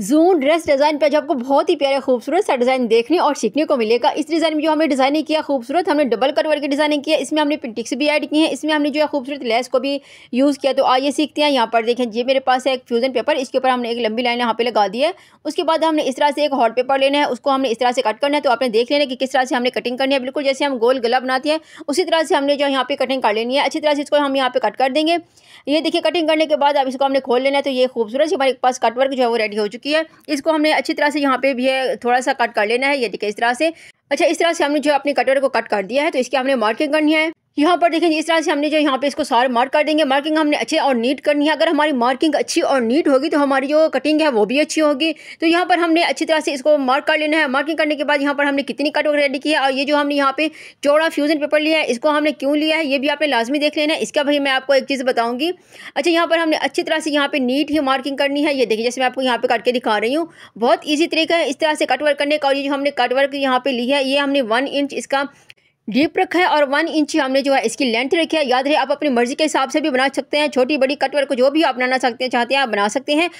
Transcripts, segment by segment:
जून dress design पर जो आपको बहुत ही प्यारे खूबसूरत सा डिज़ाइन देखने और सीखने को मिलेगा इस डिज़ाइन में जो हमने डिज़ाइनिंग किया खूबसूरत हमने डबल कट की डिज़ाइनिंग किया इसमें हमने पिंटिक्स भी ऐड किए हैं इसमें हमने जो है खूबसूरत लेस को भी यूज़ किया तो आइए सीखते हैं यहाँ पर देखें ये मेरे पास है एक फ्यूज़न पेपर इसके ऊपर हमने एक लंबी लाइन यहाँ पे लगा दी है उसके बाद हमने इस तरह से एक हॉट पेपर लेना है उसको हमने इस तरह से कट करना है तो आपने देख लेना कि किस तरह से हमने कटिंग करनी है बिल्कुल जैसे हम गोल गला बनाते हैं उसी तरह से हमने जो यहाँ पे कटिंग कर लेनी है अच्छी तरह से इसको हम यहाँ पे कट कर देंगे ये देखिए कटिंग करने के बाद अब इसको हमने खोल लेना है तो ये खूबसूरत हमारे पास कटवर्क जो है वो रेडी हो चुकी चुकी है इसको हमने अच्छी तरह से यहाँ पे भी है थोड़ा सा कट कर लेना है ये देखिए इस तरह से अच्छा इस तरह से हमने जो अपने कटर को कट कर दिया है तो इसकी हमने मार्किंग करनी है यहाँ पर देखें इस तरह से हमने जो यहाँ पे इसको सारे मार्क कर देंगे मार्किंग हमने अच्छे और नीट करनी है अगर हमारी मार्किंग अच्छी और नीट होगी तो हमारी जो कटिंग है वो भी अच्छी होगी तो यहाँ पर हमने अच्छी तरह से इसको मार्क कर लेना है मार्किंग करने के बाद यहाँ पर हमने कितनी कट रेडी की है और ये जो हमने यहाँ पे चौड़ा फ्यूजन पेपर लिया है इसको हमने क्यों लिया है ये भी आपने लाजमी देख लेना है इसका भाई मैं आपको एक चीज़ बताऊँगी अच्छा यहाँ पर हमने अच्छी तरह से यहाँ पर नीट ही मार्किंग करनी है ये देखिए जैसे मैं आपको यहाँ पर कट के दिखा रही हूँ बहुत ईजी तरीका है इस तरह से कट वर्क करने का और ये जो हमने कट वर्क यहाँ पर ली है ये हमने वन इंच इसका डीप रखा है और वन इंच हमने जो है इसकी लेंथ रखी है याद रहे आप अपनी मर्जी के हिसाब से भी बना सकते हैं छोटी बड़ी कटवर को जो भी आप बनाना सकते हैं चाहते हैं आप बना सकते हैं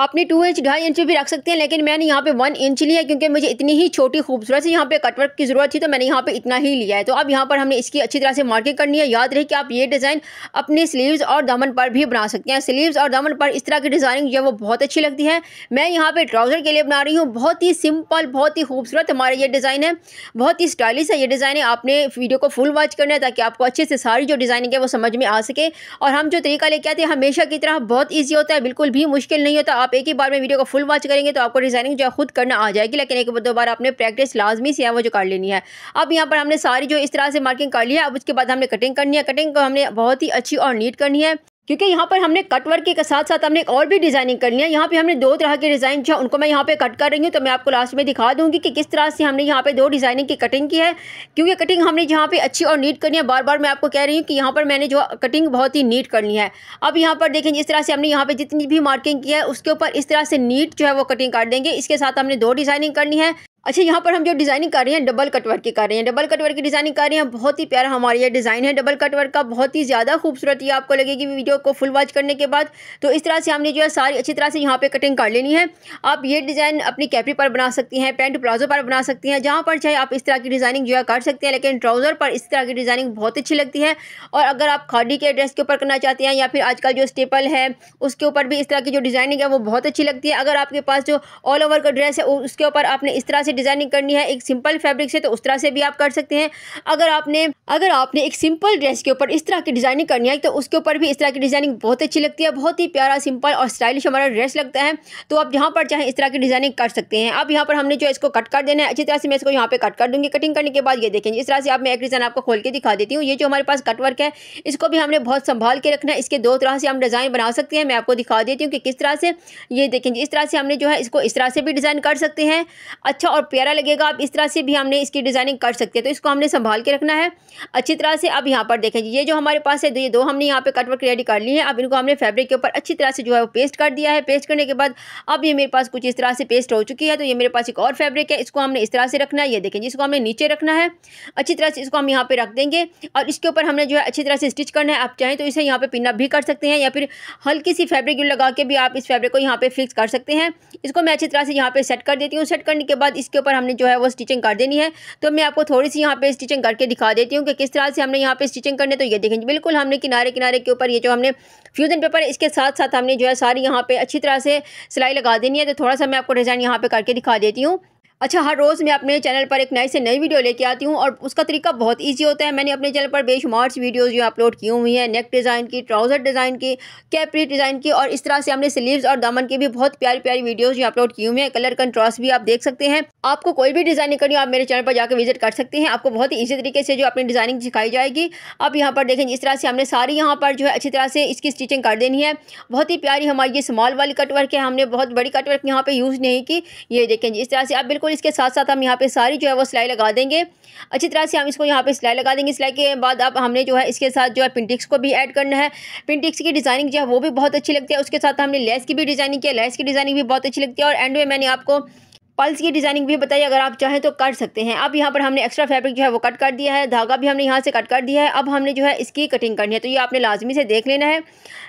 आपने टू इंच ढाई इंच भी रख सकते हैं लेकिन मैंने यहाँ पे वन इंच लिया क्योंकि मुझे इतनी ही छोटी खूबसूरत सी यहाँ पे कटवर्क की ज़रूरत थी तो मैंने यहाँ पे इतना ही लिया है तो अब यहाँ पर हमने इसकी अच्छी तरह से मार्किंग करनी है याद रहे कि आप ये डिज़ाइन अपने स्लीव्स और दमन पर भी बना सकते हैं स्लीव्स और दमन पर इस तरह की डिज़ाइनिंग जो है वो बहुत अच्छी लगती है मैं यहाँ पर ट्राउज़र के लिए बना रही हूँ बहुत ही सिंपल बहुत ही खूबसूरत हमारा ये डिज़ाइन है बहुत ही स्टाइलिश है ये डिज़ाइन है आपने वीडियो को फुल वॉच करना है ताकि आपको अच्छे से सारी जो डिज़ाइनिंग है वो समझ में आ सके और हम जो तरीका लेके आते हैं हमेशा की तरह बहुत ईजी होता है बिल्कुल भी मुश्किल नहीं होता आप एक ही बार में वीडियो को फुल वॉच करेंगे तो आपको डिज़ाइनिंग जो है खुद करना आ जाएगी लेकिन एक दो बार आपने प्रैक्टिस लाजमी से है वो जो कर लेनी है अब यहाँ पर हमने सारी जो इस तरह से मार्किंग कर ली है अब उसके बाद हमने कटिंग करनी है कटिंग को हमने बहुत ही अच्छी और नीट करनी है क्योंकि यहाँ पर हमने कट वर्क के साथ साथ हमने और भी डिज़ाइनिंग करनी है यहाँ पे हमने दो तरह के डिज़ाइन जो उनको मैं यहाँ पे कट कर रही हूँ तो मैं आपको लास्ट में दिखा दूँगी कि किस तरह से हमने यहाँ पे दो डिज़ाइनिंग की कटिंग की है क्योंकि कटिंग हमने जहाँ पे अच्छी और नीट करनी है बार बार मैं आपको कह रही हूँ कि यहाँ पर मैंने जो कटिंग बहुत ही नीट करनी है अब यहाँ पर देखें इस तरह से हमने यहाँ पर जितनी भी मार्किंग की है उसके ऊपर इस तरह से नीट जो है वो कटिंग कर देंगे इसके साथ हमने दो डिज़ाइनिंग करनी है अच्छा यहाँ पर हम जो डिज़ाइनिंग कर रहे हैं डबल कटवर की कर रहे हैं डबल कटवर की डिज़ाइनिंग कर रहे हैं बहुत ही प्यारा हमारा ये डिज़ाइन है डबल कटवर का बहुत ही ज़्यादा खूबसूरत ये आपको लगेगी वीडियो को फुल वॉच करने के बाद तो इस तरह से हमने जो है सारी अच्छी तरह से यहाँ पे कटिंग कर लेनी है आप ये डिज़ाइन अपनी कैपरी पर बना सकती हैं पेंट प्लाजो पर बना सकती हैं जहाँ पर चाहे आप इस तरह की डिज़ाइनिंग जो है कर सकते हैं लेकिन ट्राउज़र पर इस तरह की डिज़ाइनिंग बहुत अच्छी लगती है और अगर आप खादी के ड्रेस के ऊपर करना चाहते हैं या फिर आजकल जो स्टेपल है उसके ऊपर भी इस तरह की जो डिज़ाइनिंग है वो बहुत अच्छी लगती है अगर आपके पास जो ऑल ओवर का ड्रेस है उसके ऊपर आपने इस तरह से से डिज़ाइनिंग करनी है एक सिंपल फैब्रिक से तो उस तरह से भी आप कर सकते हैं अगर आपने अगर आपने एक सिंपल ड्रेस के ऊपर इस तरह की डिज़ाइनिंग करनी है तो उसके ऊपर भी इस तरह की डिज़ाइनिंग बहुत अच्छी लगती है बहुत ही प्यारा सिंपल और स्टाइलिश हमारा ड्रेस लगता है तो आप जहाँ पर चाहें इस तरह की डिज़ाइनिंग कर सकते हैं अब यहाँ पर हमने जो इसको कट कर देना है अच्छी तरह से मैं इसको यहाँ पर कट कर दूंगी कटिंग करने के बाद ये देखेंगे इस तरह से आप मैं एक डिज़ाइन आपको खोल के दिखा देती हूँ ये जो हमारे पास कटवर्क है इसको भी हमने बहुत संभाल के रखना है इसके दो तरह से हम डिज़ाइन बना सकते हैं मैं आपको दिखा देती हूँ कि किस तरह से ये देखेंगे इस तरह से हमने जो है इसको इस तरह से भी डिज़ाइन कर सकते हैं अच्छा और और प्यारा लगेगा आप इस तरह से भी हमने इसकी डिज़ाइनिंग कर सकते हैं तो इसको हमने संभाल के रखना है अच्छी तरह से अब यहाँ पर देखें ये जो हमारे पास है तो ये दो हमने यहाँ पे कटवर्क रेडी कर ली है अब इनको हमने फैब्रिक के ऊपर अच्छी तरह से जो है वो पेस्ट कर दिया है पेस्ट करने के बाद अब ये मेरे पास कुछ इस तरह से पेस्ट हो चुकी है तो ये मेरे पास एक और फैब्रिक है इसको हमने इस तरह से रखना है ये देखें जिसको हमने नीचे रखना है अच्छी तरह से इसको हम यहाँ पर रख देंगे और इसके ऊपर हमने जो है अच्छी तरह से स्टिच करना है आप चाहें तो इसे यहाँ पर पिनअप भी कर सकते हैं या फिर हल्की सी फैब्रिक लगा के भी आप इस फैब्रिक को यहाँ पर फिक्स कर सकते हैं इसको मैं अच्छी तरह से यहाँ पर सेट कर देती हूँ सेट करने के बाद इस इसके ऊपर हमने जो है वो स्टिचिंग कर देनी है तो मैं आपको थोड़ी सी यहाँ पे स्टिचिंग करके दिखा देती हूँ कि किस तरह से हमने यहाँ पे स्टिचिंग करने तो ये देखें बिल्कुल हमने किनारे किनारे के ऊपर ये जो हमने फ्यूजन पेपर इसके साथ साथ हमने जो है सारी यहाँ पर अच्छी तरह से सिलाई लगा देनी है तो थोड़ा सा मैं आपको डिज़ाइन यहाँ पर करके दिखा देती हूँ अच्छा हर रोज़ मैं अपने चैनल पर एक नए से नई वीडियो लेके आती हूँ और उसका तरीका बहुत ईजी होता है मैंने अपने चैनल पर बेशुमार वीडियोज़ जो अपलोड की हुई हैं नेक डिज़ाइन की ट्राउज़र डिज़ाइन की कैपरी डिज़ाइन की और इस तरह से हमने स्लीव्स और दामन की भी बहुत प्यारी प्यारी वीडियोज़ जो अपलोड की हुई हैं कलर कंट्रास्ट भी आप देख सकते हैं आपको कोई भी डिज़ाइनिंग करनी हो आप मेरे चैनल पर जाकर विजिट कर सकते हैं आपको बहुत ही इजी तरीके से जो अपनी डिज़ाइनिंग सिखाई जाएगी आप यहाँ पर देखें इस तरह से हमने सारी यहाँ पर जो है अच्छी तरह से इसकी स्टिचिंग कर देनी है बहुत ही प्यारी हमारी ये स्मॉल वाली कटवर्क है हमने बहुत बड़ी कटवर्क यहाँ पर यूज़ नहीं की ये देखें इस तरह से आप बिल्कुल और इसके साथ साथ हम यहाँ पे सारी जो है वो सिलाई लगा देंगे अच्छी तरह से हम इसको यहाँ पे सिलाई लगा देंगे सिलाई के बाद अब हमने जो है इसके साथ जो है पिंटिक्स को भी ऐड करना है पिंटिक्स की डिज़ाइनिंग जो है वो भी बहुत अच्छी लगती है उसके साथ हमने लेस की भी डिज़ाइनिंग किया लेस की डिज़ाइनिंग भी बहुत अच्छी लगती है और एंड में मैंने आपको पल्स की डिज़ाइनिंग भी बताइए अगर आप चाहें तो कर सकते हैं अब यहाँ पर हमने एक्स्ट्रा फैब्रिक जो है वो कट कर दिया है धागा भी हमने यहाँ से कट कर दिया है अब हमने जो है इसकी कटिंग करनी है तो ये आपने लाजमी से देख लेना है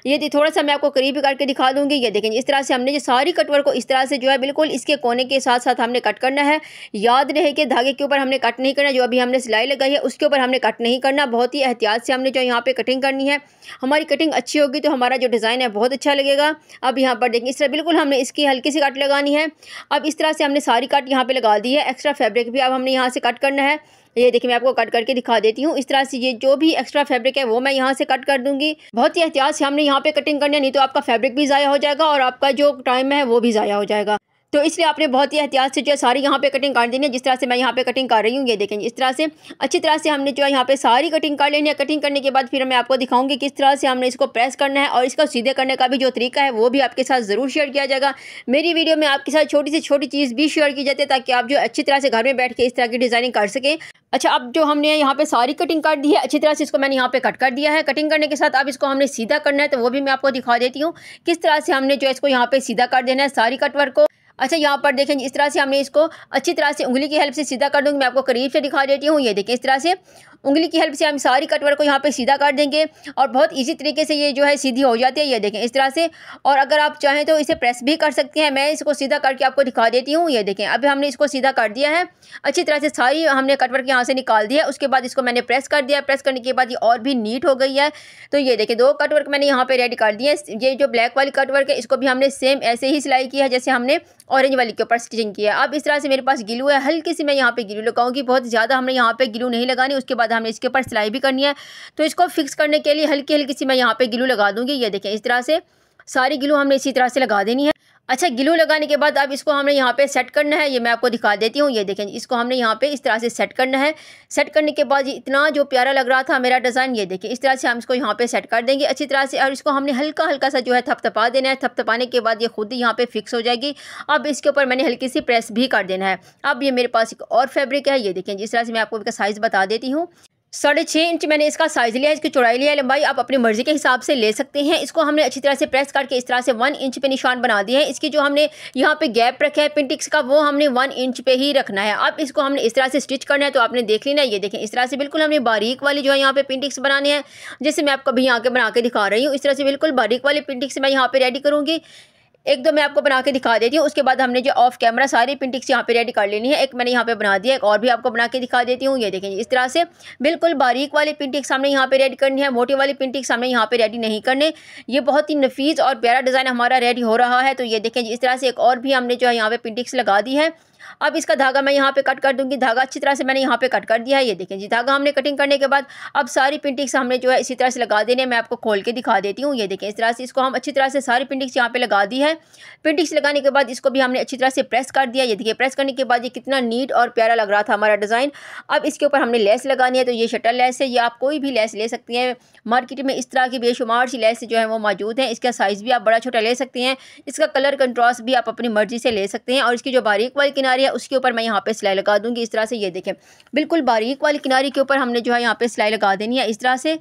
ये थोड़ा सा मैं आपको करीब करके दिखा दूँगी ये देखेंगे इस तरह से हमने जो सारी कटवर को इस तरह से जो है बिल्कुल इसके कोने के साथ साथ हमने कट करना है याद रहे कि धागे के ऊपर हमने कट नहीं करना जो अभी हमने सिलाई लगाई है उसके ऊपर हमने कट नहीं करना बहुत ही एहतियात से हमने जो यहाँ पर कटिंग करनी है हमारी कटिंग अच्छी होगी तो हमारा जो डिज़ाइन है बहुत अच्छा लगेगा अब यहाँ पर देखें इस तरह बिल्कुल हमने इसकी हल्की सी कट लगानी है अब इस तरह से हमने सारी कट यहाँ पे लगा दी है एक्स्ट्रा फैब्रिक भी अब हमने यहाँ से कट करना है ये देखिए मैं आपको कट करके दिखा देती हूँ इस तरह से ये जो भी एक्स्ट्रा फैब्रिक है वो मैं यहाँ से कट कर दूंगी बहुत ही एहतियात से हमने यहाँ पे कटिंग करनी है नहीं तो आपका फैब्रिक भी ज़ाया हो जाएगा और आपका जो टाइम है वो भी ज़ाया हो जाएगा तो इसलिए आपने बहुत ही एहतियात से जो है सारी यहाँ पे कटिंग काट देनी है जिस तरह से मैं यहाँ पे कटिंग कर रही हूँ ये देखें इस तरह से अच्छी तरह से हमने जो है यहाँ पे सारी कटिंग कर लेनी है कटिंग करने के बाद फिर मैं आपको दिखाऊंगी किस तरह से हमने इसको प्रेस करना है और इसको सीधे करने का भी जो तरीका है वो भी आपके साथ ज़रूर शेयर किया जाएगा मेरी वीडियो में आपके साथ छोटी से छोटी चीज़ भी शेयर की जाती है ताकि आप जो अच्छी तरह से घर में बैठ के इस तरह की डिज़ाइनिंग कर सकें अच्छा अब जो हमने यहाँ पे सारी कटिंग कर दी है अच्छी तरह से इसको मैंने यहाँ पे कट कर दिया है कटिंग करने के साथ अब इसको हमने सीधा करना है तो वो भी मैं आपको दिखा देती हूँ किस तरह से हमने जो इसको यहाँ पे सीधा कर देना है सारी कटवर को अच्छा यहाँ पर देखें इस तरह से हमने इसको अच्छी तरह से उंगली की हेल्प से सीधा कर दूँगी मैं आपको करीब से दिखा देती हूँ ये देखें इस तरह से उंगली की हेल्प से हम सारी कटवर को यहाँ पे सीधा कर देंगे और बहुत इजी तरीके से ये जो है सीधी हो जाती है ये देखें इस तरह से और अगर आप चाहें तो इसे प्रेस भी कर सकते हैं मैं इसको सीधा करके आपको दिखा देती हूँ ये देखें अभी हमने इसको सीधा कर दिया है अच्छी तरह से सारी हमने कटवर्क यहाँ से निकाल दिया उसके बाद इसको मैंने प्रेस कर दिया प्रेस करने के बाद ये और भी नीट हो गई है तो ये देखें दो कटवर्क मैंने यहाँ पर रेडी कर दिए ये जो ब्लैक वाली कटवर्क है इसको भी हमने सेम ऐसे ही सिलाई की है जैसे हमने ऑरेंज वाली के ऊपर स्टिचिंग की है अब इस तरह से मेरे पास गिलू है हल्की सी मैं यहाँ पे गिलू लगाऊंगी बहुत ज़्यादा हमने यहाँ पे गिलू नहीं लगानी उसके बाद हमने इसके ऊपर सिलाई भी करनी है तो इसको फिक्स करने के लिए हल्की हल्की सी मैं यहाँ पे गिलू लगा दूँगी ये देखें इस तरह से सारी गिलू हमने इसी तरह से लगा देनी है अच्छा ग्लू लगाने के बाद अब इसको हमने यहाँ पे सेट करना है ये मैं आपको दिखा देती हूँ ये देखें इसको हमने यहाँ पे इस तरह से सेट करना है सेट करने के बाद इतना जो प्यारा लग रहा था मेरा डिज़ाइन ये देखें इस तरह से हम इसको यहाँ पे सेट कर देंगे अच्छी तरह से और इसको हमने हल्का हल्का सा जो है थपथपा देना है थपथपाने के बाद ये खुद ही यहाँ पर फिक्स हो जाएगी अब इसके ऊपर मैंने हल्की सी प्रेस भी कर देना है अब ये मेरे पास एक और फैब्रिक है ये देखें जिस तरह से मैं आपको इसका साइज़ बता देती हूँ साढ़े छः इंच मैंने इसका साइज़ लिया है इसकी चौड़ाई लिया है लंबाई आप अपनी मर्ज़ी के हिसाब से ले सकते हैं इसको हमने अच्छी तरह से प्रेस करके इस तरह से वन इंच पे निशान बना दिए हैं इसकी जो हमने यहाँ पे गैप रखा है पिंटिक्स का वो हमने वन इंच पे ही रखना है अब इसको हमने इस तरह से स्टिच करना है तो आपने देख लेना ये देखें इस तरह से बिल्कुल हमने बारीक वाली जो है यहाँ पे पिंटिक्स बनाने हैं जैसे मैं आपको अभी यहाँ के बना के दिखा रही हूँ इस तरह से बिल्कुल बारीक वाली पिंटिक्स मैं यहाँ पर रेडी करूँगी एक दो मैं आपको बना के दिखा देती हूँ उसके बाद हमने जो ऑफ कैमरा सारी पिंटिक्स यहाँ पे रेडी कर लेनी है एक मैंने यहाँ पे बना दिया एक और भी आपको बना के दिखा देती हूँ ये देखें इस तरह से बिल्कुल बारीक वाली पिंटिक्स हमने यहाँ पे रेडी करनी है मोटी वाली पिंटिक्स हमने यहाँ पे रेडी नहीं करने ये बहुत ही नफीस और प्यारा डिज़ाइन हमारा रेडी हो रहा है तो ये देखें इस तरह से एक और भी हमने जो है यहाँ पर पिंटिक्स लगा दी है अब इसका धागा मैं यहाँ पे कट कर दूंगी धागा अच्छी तरह से मैंने यहाँ पे कट कर दिया है ये देखें जी धागा हमने कटिंग करने के बाद अब सारी पिंटिक्स हमने जो है इसी तरह से लगा देने मैं आपको खोल के दिखा देती हूँ ये देखें इस तरह से इसको हम अच्छी तरह से सारी पिंटिक्स यहाँ पे लगा दी है पिंटिक्स लगाने के बाद इसको भी हमने अच्छी तरह से प्रेस कर दिया ये देखिए प्रेस करने के बाद ये कितना नीट और प्यारा लग रहा था हमारा डिज़ाइन अब इसके ऊपर हमने लेस लगानी है तो ये शटर लेस है या आप कोई भी लेस ले सकती हैं मार्केट में इस तरह की बेशुमार सी लेस जो है वो मौजूद हैं इसका साइज़ भी आप बड़ा छोटा ले सकते हैं इसका कलर कंट्रास्ट भी आप अपनी मर्ज़ी से ले सकते हैं और इसकी जो बारीक वाली किनारे किनारे है उसके ऊपर मैं यहाँ पे सिलाई लगा दूंगी इस तरह से ये देखें बिल्कुल बारीक वाली किनारे के ऊपर हमने जो है यहाँ पे सिलाई लगा देनी है इस तरह से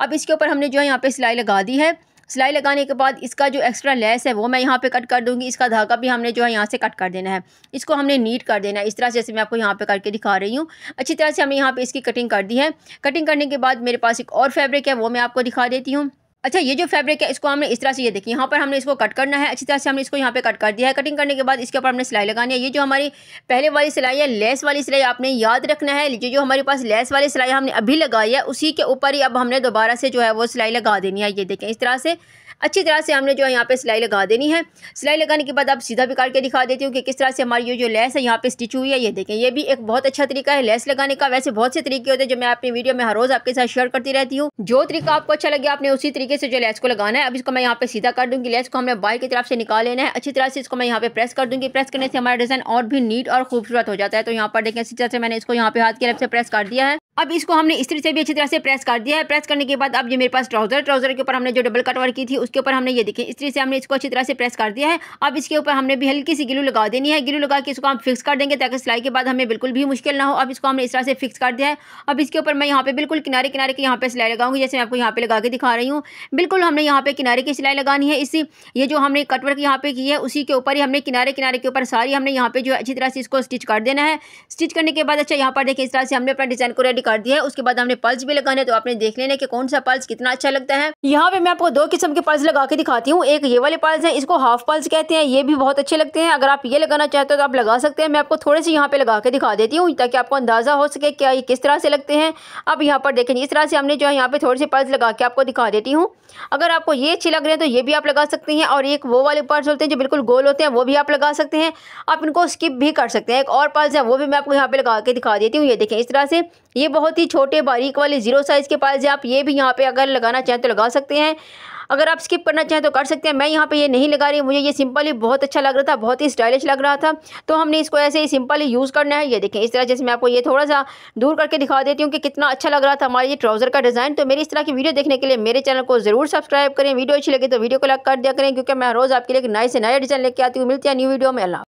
अब इसके ऊपर हमने जो है यहाँ पे सिलाई लगा दी है सिलाई लगाने के बाद इसका जो एक्स्ट्रा लेस है वो मैं यहाँ पे कट कर दूंगी इसका धागा भी हमने जो है यहाँ से कट कर देना है इसको हमने नीट कर देना है इस तरह से जैसे मैं आपको यहाँ पे करके दिखा रही हूँ अच्छी तरह से हमने यहाँ पे इसकी कटिंग कर दी है कटिंग करने के बाद मेरे पास एक और फैब्रिक है वो मैं आपको दिखा देती हूँ अच्छा ये जो फैब्रिक है इसको हमने इस तरह से ये देखिए यहाँ पर हमने इसको कट करना है अच्छी तरह से हमने इसको यहाँ पे कट कर दिया है कटिंग करने के बाद इसके ऊपर हमने सिलाई लगानी है ये जो हमारी पहले वाली सिलाई है लेस वाली सिलाई आपने याद रखना है ये जो हमारे पास लेस वाली सिलाई हमने अभी लगाई है उसी के ऊपर ही अब हमने दोबारा से जो है वो सिलाई लगा देनी है ये देखें इस तरह से अच्छी तरह से हमने जो है यहाँ पे सिलाई लगा देनी है सिलाई लगाने के बाद आप सीधा भी काट के दिखा देती हूँ कि किस तरह से हमारी ये जो लेस है यहाँ पे स्टिच हुई है ये देखें ये भी एक बहुत अच्छा तरीका है लेस लगाने का वैसे बहुत से तरीके होते हैं जो मैं अपनी वीडियो में हर रोज़ आपके साथ शेयर करती रहती हूँ जो तरीका आपको अच्छा लगे आपने उसी तरीके से जो लेस को लगाना है अब इसको मैं यहाँ पे सीधा कर दूंगी लेस को हमने बाहर की तरफ से निकाल लेना है अच्छी तरह से इसको मैं यहाँ पे प्रेस कर दूंगी प्रेस करने से हमारा डिज़ाइन और भी नीट और खूबसूरत हो जाता है तो यहाँ पर देखें इसी तरह से मैंने इसको यहाँ पे हाथ की तरफ से प्रेस कर दिया है अब इसको हमने इस्त्री से भी अच्छी तरह से प्रेस कर दिया है प्रेस करने के बाद अब ये मेरे पास ट्राउजर ट्राउजर के ऊपर हमने जो डबल कटवर की थी उसके ऊपर हमने ये देखिए इस्त्री से हमने इसको अच्छी तरह से प्रेस कर दिया है अब इसके ऊपर हमने भी हल्की सी गिलू लगा देनी है गिलू लगा के इसको हम फिक्स कर देंगे ताकि सिलाई के बाद हमें बिल्कुल भी मुश्किल ना हो अब इसको हमने इस तरह से फिक्स कर दिया है अब इसके ऊपर मैं यहाँ पर बिल्कुल किनारे किनारे के यहाँ पे सिलाई लगाऊंगी जैसे मैं आपको यहाँ पर लगा के दिखा रही हूँ बिल्कुल हमने यहाँ पर किनारे की सिलाई लगानी है इसी ये जो हमने कटवर्क यहाँ पर की है उसी के ऊपर ही हमने किनारे किनारे के ऊपर सारी हमने यहाँ पे जो अच्छी तरह से इसको स्टिच कर देना है स्टिच करने के बाद अच्छा यहाँ पर देखिए इस तरह से हमने अपना डिजाइन को रेडी कर दिया है उसके बाद हमने पल्स भी लगाने तो आपने देख लेना की कौन सा पल्स कितना अच्छा लगता है यहाँ पे मैं आपको दो किस्म के पल्स लगा के दिखाती हूँ एक ये वाले पल्स है इसको हाफ पल्स कहते हैं ये भी बहुत अच्छे लगते हैं अगर आप ये लगाना चाहते हो तो आप लगा सकते हैं मैं आपको थोड़े से यहाँ पे लगा के दिखा देती हूँ ताकि आपको अंदाजा हो सके क्या ये किस तरह से लगते हैं आप यहाँ पर देखें इस तरह से हमने जो है यहाँ पे थोड़े से पल्स लगा के आपको दिखा देती हूँ अगर आपको ये अच्छे लग रहे हैं तो ये भी आप लगा सकते हैं और एक वो वाले पल्स होते हैं जो बिल्कुल गोल होते हैं वो भी आप लगा सकते हैं आप इनको स्किप भी कर सकते हैं एक और पल्स है वो भी मैं आपको यहाँ पे लगा के दिखा देती हूँ ये देखें इस तरह से ये बहुत ही छोटे बारीक वाले ज़ीरो साइज़ के पायल्स हैं आप ये भी यहाँ पे अगर लगाना चाहें तो लगा सकते हैं अगर आप स्किप करना चाहें तो कर सकते हैं मैं यहाँ पे ये नहीं लगा रही मुझे ये सिंपली बहुत अच्छा लग रहा था बहुत ही स्टाइलिश लग रहा था तो हमने इसको ऐसे ही सिंपली यूज़ करना है ये देखें इस तरह जैसे मैं आपको ये थोड़ा सा दूर करके दिखा देती हूँ कि कितना अच्छा लग रहा था हमारे ये ट्राउज़र का डिज़ाइन तो मेरी इस तरह की वीडियो देखने के लिए मेरे चैनल को ज़रूर सब्सक्राइब करें वीडियो अच्छी लगी तो वीडियो को लाइक कर दिया करें क्योंकि मैं रोज़ आपके लिए नए से नया डिज़ाइन लेके आती हूँ मिलती है न्यू वीडियो में अल्लाह